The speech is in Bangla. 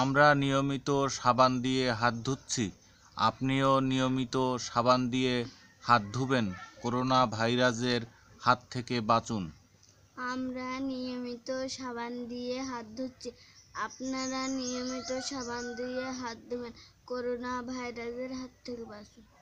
আমরা নিয়মিত সাবান দিয়ে হাত ধুচ্ছি আপনিও নিয়মিত সাবান দিয়ে হাত ধুবেন করোনা ভাইরাসের হাত থেকে বাঁচুন আমরা নিয়মিত সাবান দিয়ে হাত ধুচ্ছি আপনারা নিয়মিত সাবান দিয়ে হাত ধুবেন করোনা ভাইরাসের হাত থেকে বাঁচুন